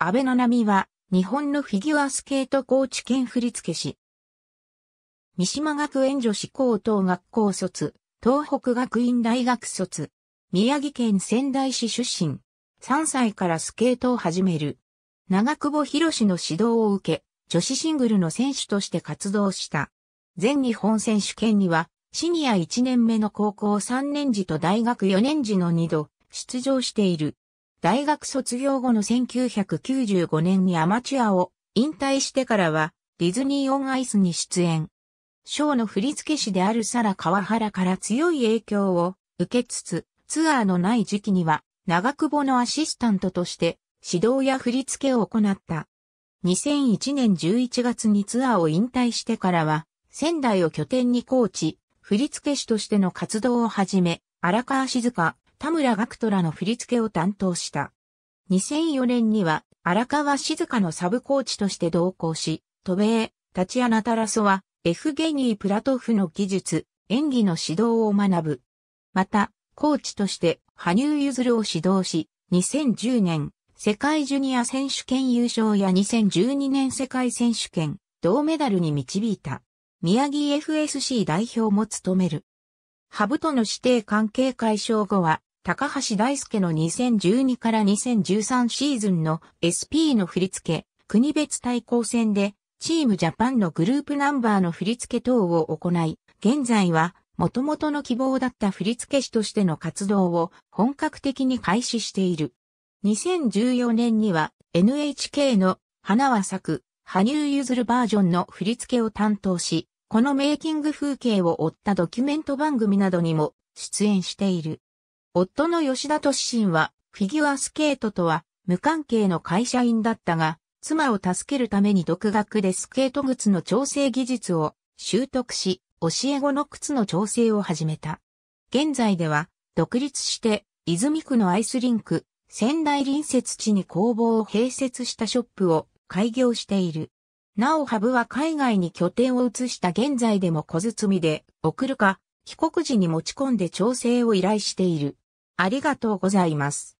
安倍七海は、日本のフィギュアスケート高知県振付師。三島学園女子高等学校卒、東北学院大学卒、宮城県仙台市出身、3歳からスケートを始める。長久保博士の指導を受け、女子シングルの選手として活動した。全日本選手権には、シニア1年目の高校3年時と大学4年時の2度、出場している。大学卒業後の1995年にアマチュアを引退してからはディズニーオンアイスに出演。ショーの振付師であるサラ・川原から強い影響を受けつつ、ツアーのない時期には長久保のアシスタントとして指導や振付を行った。2001年11月にツアーを引退してからは、仙台を拠点にコーチ、振付師としての活動を始め、荒川静香、田村学虎の振り付けを担当した。2004年には荒川静香のサブコーチとして同行し、渡米、タチアナ・タラソはエフゲニー・プラトフの技術、演技の指導を学ぶ。また、コーチとして羽生結弦を指導し、2010年世界ジュニア選手権優勝や2012年世界選手権銅メダルに導いた。宮城 FSC 代表も務める。ハブとの指定関係解消後は、高橋大輔の2012から2013シーズンの SP の振り付け、国別対抗戦で、チームジャパンのグループナンバーの振り付け等を行い、現在は、元々の希望だった振付師としての活動を本格的に開始している。2014年には NHK の花は咲く、羽生結弦バージョンの振り付けを担当し、このメイキング風景を追ったドキュメント番組などにも出演している。夫の吉田敏信は、フィギュアスケートとは無関係の会社員だったが、妻を助けるために独学でスケート靴の調整技術を習得し、教え子の靴の調整を始めた。現在では、独立して、泉区のアイスリンク、仙台隣接地に工房を併設したショップを開業している。なおハブは海外に拠点を移した現在でも小包で送るか、帰国時に持ち込んで調整を依頼している。ありがとうございます。